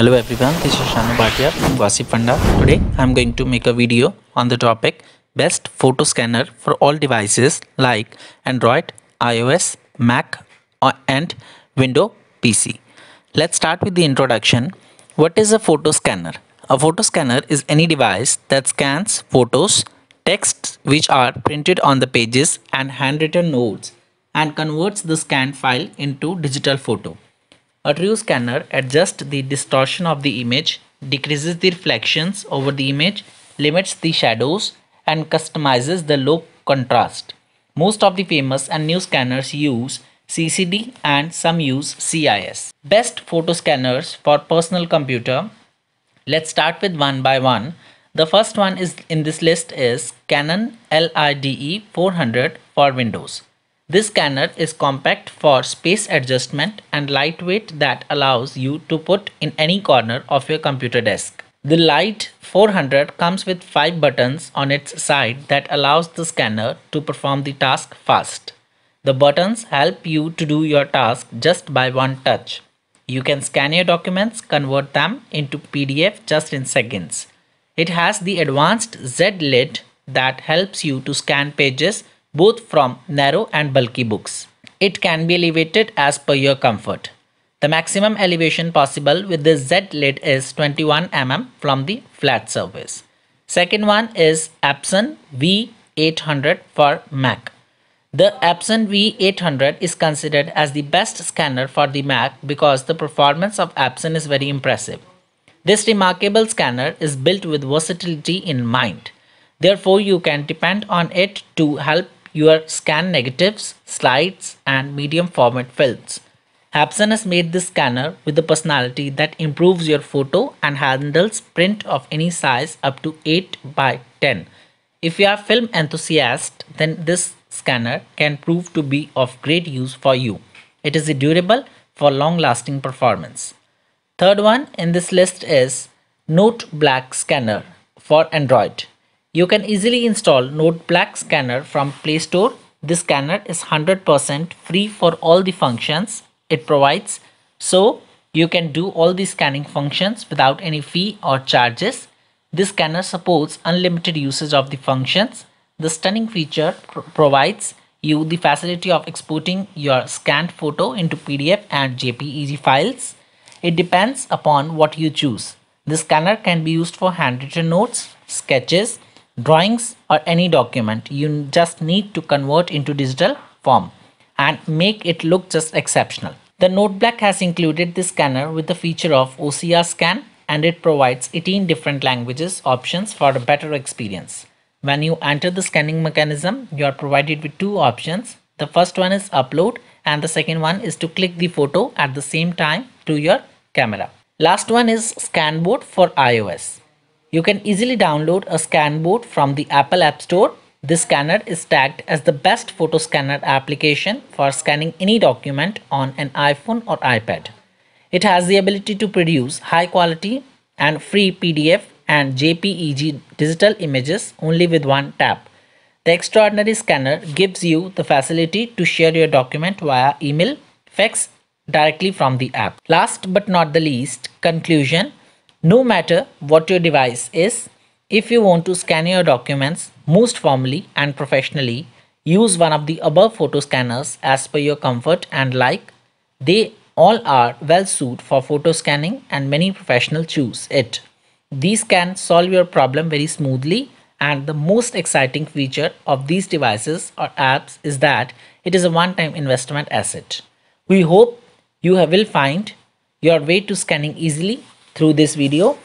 Hello everyone, this is Shanu Bhatia from Vasi Funda. Today I am going to make a video on the topic best photo scanner for all devices like Android, iOS, Mac and Windows PC. Let's start with the introduction. What is a photo scanner? A photo scanner is any device that scans photos, texts which are printed on the pages and handwritten notes and converts the scanned file into digital photo. A true scanner adjusts the distortion of the image, decreases the reflections over the image, limits the shadows, and customizes the low contrast. Most of the famous and new scanners use CCD and some use CIS. Best photo scanners for personal computer. Let's start with one by one. The first one is in this list is Canon LIDE 400 for Windows. This scanner is compact for space adjustment and lightweight that allows you to put in any corner of your computer desk. The Lite 400 comes with 5 buttons on its side that allows the scanner to perform the task fast. The buttons help you to do your task just by one touch. You can scan your documents, convert them into PDF just in seconds. It has the advanced Z-Lid that helps you to scan pages both from narrow and bulky books. It can be elevated as per your comfort. The maximum elevation possible with the Z lid is 21 mm from the flat surface. Second one is Epson V800 for Mac. The Epson V800 is considered as the best scanner for the Mac because the performance of Epson is very impressive. This remarkable scanner is built with versatility in mind. Therefore, you can depend on it to help your scan negatives, slides, and medium format films. Hapson has made this scanner with a personality that improves your photo and handles print of any size up to 8 by 10. If you are film enthusiast, then this scanner can prove to be of great use for you. It is durable for long lasting performance. Third one in this list is Note Black Scanner for Android. You can easily install Node Black Scanner from Play Store. This scanner is 100% free for all the functions it provides. So you can do all the scanning functions without any fee or charges. This scanner supports unlimited usage of the functions. The stunning feature pr provides you the facility of exporting your scanned photo into PDF and JPEG files. It depends upon what you choose. The scanner can be used for handwritten notes, sketches, drawings or any document you just need to convert into digital form and make it look just exceptional. The NoteBlack has included this scanner with the feature of OCR scan and it provides 18 different languages options for a better experience. When you enter the scanning mechanism, you are provided with two options. The first one is upload and the second one is to click the photo at the same time to your camera. Last one is scan board for iOS. You can easily download a scan board from the Apple App Store. This scanner is tagged as the best photo scanner application for scanning any document on an iPhone or iPad. It has the ability to produce high quality and free PDF and JPEG digital images only with one tap. The extraordinary scanner gives you the facility to share your document via email, fax, directly from the app. Last but not the least, conclusion no matter what your device is, if you want to scan your documents most formally and professionally, use one of the above photo scanners as per your comfort and like. They all are well suited for photo scanning and many professionals choose it. These can solve your problem very smoothly and the most exciting feature of these devices or apps is that it is a one-time investment asset. We hope you will find your way to scanning easily through this video.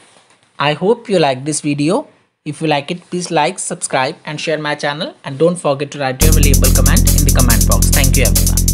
I hope you like this video. If you like it, please like, subscribe and share my channel and don't forget to write your valuable comment in the comment box. Thank you everyone.